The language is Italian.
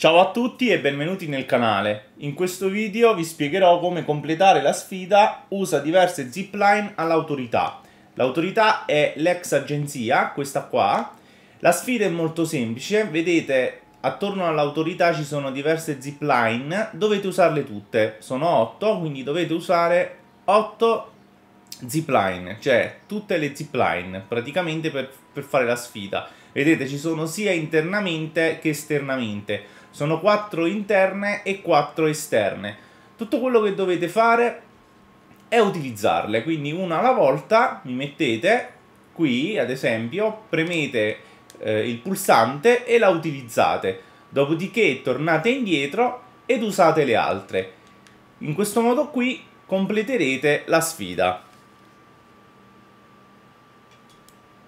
Ciao a tutti e benvenuti nel canale. In questo video vi spiegherò come completare la sfida usa diverse zipline all'autorità. L'autorità è l'ex agenzia, questa qua. La sfida è molto semplice, vedete attorno all'autorità ci sono diverse zipline, dovete usarle tutte. Sono 8, quindi dovete usare 8 zipline, cioè tutte le zipline praticamente per, per, fare la sfida. Vedete, ci sono sia internamente che esternamente. Sono 4 interne e 4 esterne. Tutto quello che dovete fare è utilizzarle, quindi una alla volta mi mettete qui, ad esempio, premete eh, il pulsante e la utilizzate. Dopodiché tornate indietro ed usate le altre. In questo modo qui completerete la sfida.